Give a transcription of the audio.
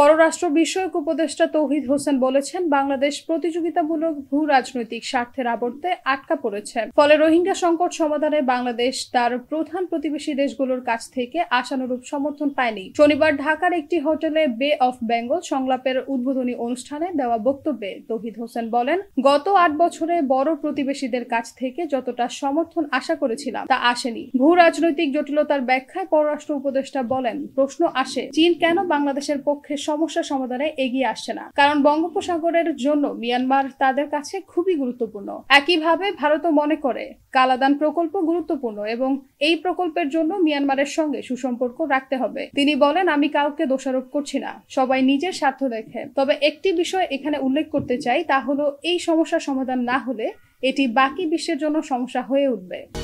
পররাষ্ট্র বিষয়ক উপদেষ্টা তৌহিদ হোসেন বলেছেন বাংলাদেশ প্রতিযোগিতামূলক ভূ রাজনৈতিক স্বার্থের আবর্তে আটকা পড়েছে ফলে রোহিঙ্গা সংকট সমাধানে বাংলাদেশ তার প্রধান প্রতিবেশী দেশগুলোর কাছ থেকে আশানুরূপ সমর্থন পায়নি শনিবার ঢাকার একটি হোটেলে বে অফ বেঙ্গল সংলাপের উদ্বোধনী অনুষ্ঠানে দেওয়া বক্তব্যে তৌহিদ হোসেন বলেন গত আট বছরে বড় প্রতিবেশীদের কাছ থেকে যতটা সমর্থন আশা করেছিলাম তা আসেনি ভূ রাজনৈতিক জটিলতার ব্যাখ্যায় পররাষ্ট্র উপদেষ্টা বলেন প্রশ্ন আসে চীন কেন বাংলাদেশের পক্ষে সমস্যা সমাধানে এগিয়ে আসছে না কারণ বঙ্গোপসাগরের জন্য মিয়ানমার তাদের কাছে খুবই গুরুত্বপূর্ণ একইভাবে ভারতও মনে করে কালাদান প্রকল্প গুরুত্বপূর্ণ এবং এই প্রকল্পের জন্য মিয়ানমারের সঙ্গে সুসম্পর্ক রাখতে হবে তিনি বলেন আমি কাউকে দোষারোপ করছি না সবাই নিজের স্বার্থ দেখে তবে একটি বিষয় এখানে উল্লেখ করতে চাই তা হলো এই সমস্যা সমাধান না হলে এটি বাকি বিশ্বের জন্য সমস্যা হয়ে উঠবে